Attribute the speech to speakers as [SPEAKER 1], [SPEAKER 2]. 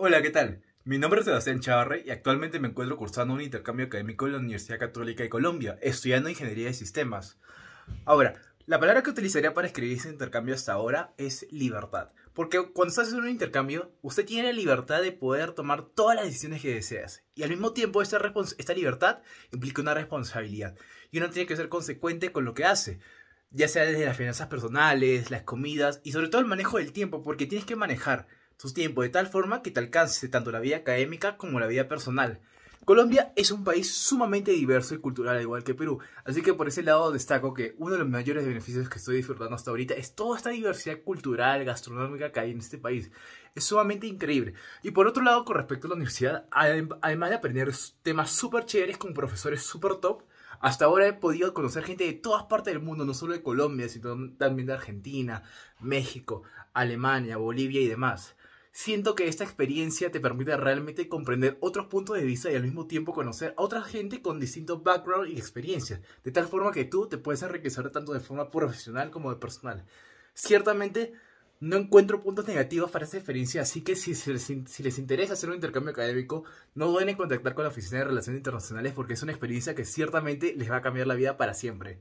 [SPEAKER 1] Hola, ¿qué tal? Mi nombre es Sebastián Chavarre y actualmente me encuentro cursando un intercambio académico en la Universidad Católica de Colombia, estudiando Ingeniería de Sistemas. Ahora, la palabra que utilizaría para escribir este intercambio hasta ahora es libertad, porque cuando estás en un intercambio, usted tiene la libertad de poder tomar todas las decisiones que deseas, y al mismo tiempo esta libertad implica una responsabilidad, y uno tiene que ser consecuente con lo que hace, ya sea desde las finanzas personales, las comidas y sobre todo el manejo del tiempo, porque tienes que manejar tus tiempos, de tal forma que te alcance tanto la vida académica como la vida personal. Colombia es un país sumamente diverso y cultural, igual que Perú, así que por ese lado destaco que uno de los mayores beneficios que estoy disfrutando hasta ahorita es toda esta diversidad cultural, gastronómica que hay en este país. Es sumamente increíble. Y por otro lado, con respecto a la universidad, además de aprender temas súper chéveres con profesores súper top, hasta ahora he podido conocer gente de todas partes del mundo, no solo de Colombia, sino también de Argentina, México, Alemania, Bolivia y demás. Siento que esta experiencia te permite realmente comprender otros puntos de vista y al mismo tiempo conocer a otra gente con distintos background y experiencias, de tal forma que tú te puedes enriquecer tanto de forma profesional como de personal. Ciertamente, no encuentro puntos negativos para esta experiencia, así que si, les, interesa hacer un intercambio académico, no duden en contactar con la Oficina de Relaciones Internacionales porque es una experiencia que ciertamente les va a cambiar la vida para siempre.